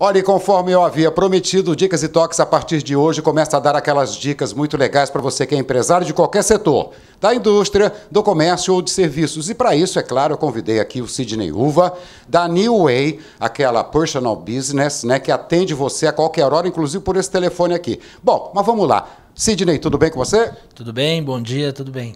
Olha, e conforme eu havia prometido, Dicas e Toques a partir de hoje começa a dar aquelas dicas muito legais para você que é empresário de qualquer setor, da indústria, do comércio ou de serviços. E para isso, é claro, eu convidei aqui o Sidney Uva, da New Way, aquela personal business, né, que atende você a qualquer hora, inclusive por esse telefone aqui. Bom, mas vamos lá. Sidney, tudo bem com você? Tudo bem, bom dia, tudo bem.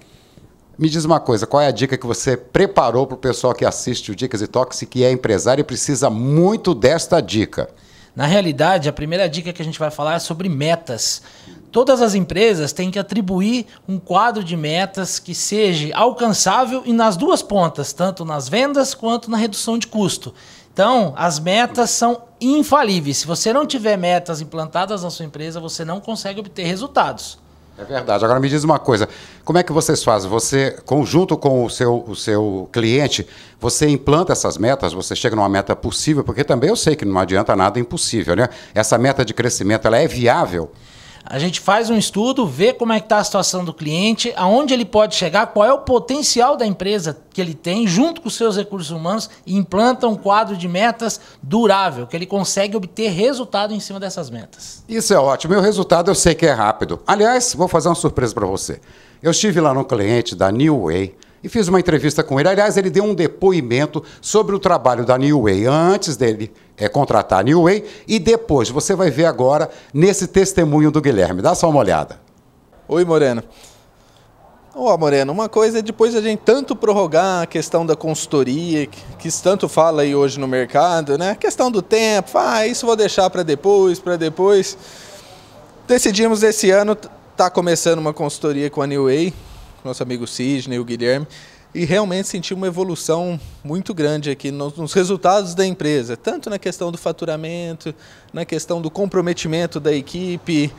Me diz uma coisa, qual é a dica que você preparou para o pessoal que assiste o Dicas e Toques e que é empresário e precisa muito desta dica? Na realidade, a primeira dica que a gente vai falar é sobre metas. Todas as empresas têm que atribuir um quadro de metas que seja alcançável e nas duas pontas, tanto nas vendas quanto na redução de custo. Então, as metas são infalíveis. Se você não tiver metas implantadas na sua empresa, você não consegue obter resultados. É verdade. Agora me diz uma coisa: como é que vocês fazem? Você, conjunto com o seu, o seu cliente, você implanta essas metas, você chega numa meta possível, porque também eu sei que não adianta nada é impossível, né? Essa meta de crescimento ela é viável? A gente faz um estudo, vê como é que está a situação do cliente, aonde ele pode chegar, qual é o potencial da empresa que ele tem, junto com os seus recursos humanos, e implanta um quadro de metas durável, que ele consegue obter resultado em cima dessas metas. Isso é ótimo. E o resultado eu sei que é rápido. Aliás, vou fazer uma surpresa para você. Eu estive lá no cliente da New Way, e fiz uma entrevista com ele. Aliás, ele deu um depoimento sobre o trabalho da New Way antes dele é, contratar a New Way e depois. Você vai ver agora nesse testemunho do Guilherme. Dá só uma olhada. Oi, Moreno. Ó, oh, Moreno, uma coisa é depois a gente tanto prorrogar a questão da consultoria, que, que tanto fala aí hoje no mercado, né? A questão do tempo, ah, isso vou deixar para depois, para depois. Decidimos esse ano tá começando uma consultoria com a New Way, nosso amigo Sidney, o Guilherme, e realmente senti uma evolução muito grande aqui nos, nos, resultados da empresa, tanto na questão do faturamento, na questão do comprometimento da equipe,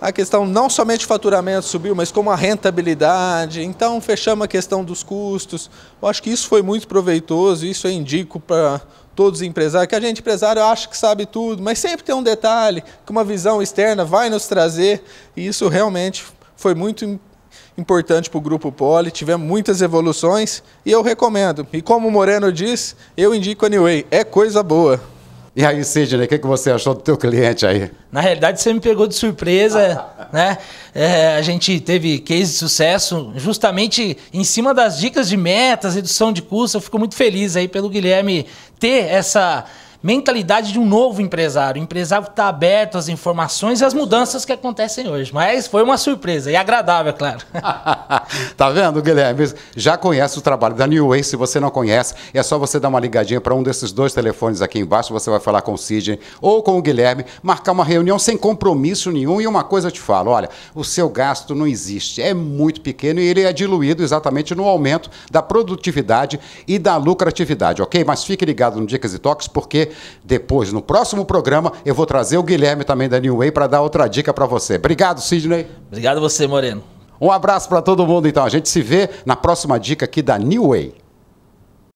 a questão não somente faturamento subiu, mas como a rentabilidade. Então, fechamos a questão dos custos. Eu acho que isso foi muito proveitoso, isso eu indico para todos os empresários, que a gente empresário acha que sabe tudo, mas sempre tem um detalhe que uma visão externa vai nos trazer, e isso realmente foi muito importante importante para o grupo Poli. Tivemos muitas evoluções e eu recomendo. E como o Moreno diz, eu indico anyway. É coisa boa. E aí, Sidney, o que, que você achou do teu cliente aí? Na realidade, você me pegou de surpresa, né? É, a gente teve case de sucesso justamente em cima das dicas de metas, redução de custo. Eu fico muito feliz aí pelo Guilherme ter essa mentalidade de um novo empresário. O empresário está aberto às informações e às mudanças que acontecem hoje. Mas foi uma surpresa e agradável, claro. tá vendo, Guilherme? Já conhece o trabalho da New Way. Se você não conhece, é só você dar uma ligadinha para um desses dois telefones aqui embaixo. Você vai falar com o Sidney ou com o Guilherme, marcar uma reunião sem compromisso nenhum. E uma coisa eu te falo: olha, o seu gasto não existe. É muito pequeno e ele é diluído exatamente no aumento da produtividade e da lucratividade, ok? Mas fique ligado no Dicas e Toques, porque depois. No próximo programa, eu vou trazer o Guilherme também da New Way para dar outra dica para você. Obrigado, Sidney. Obrigado você, Moreno. Um abraço para todo mundo, então. A gente se vê na próxima dica aqui da New Way.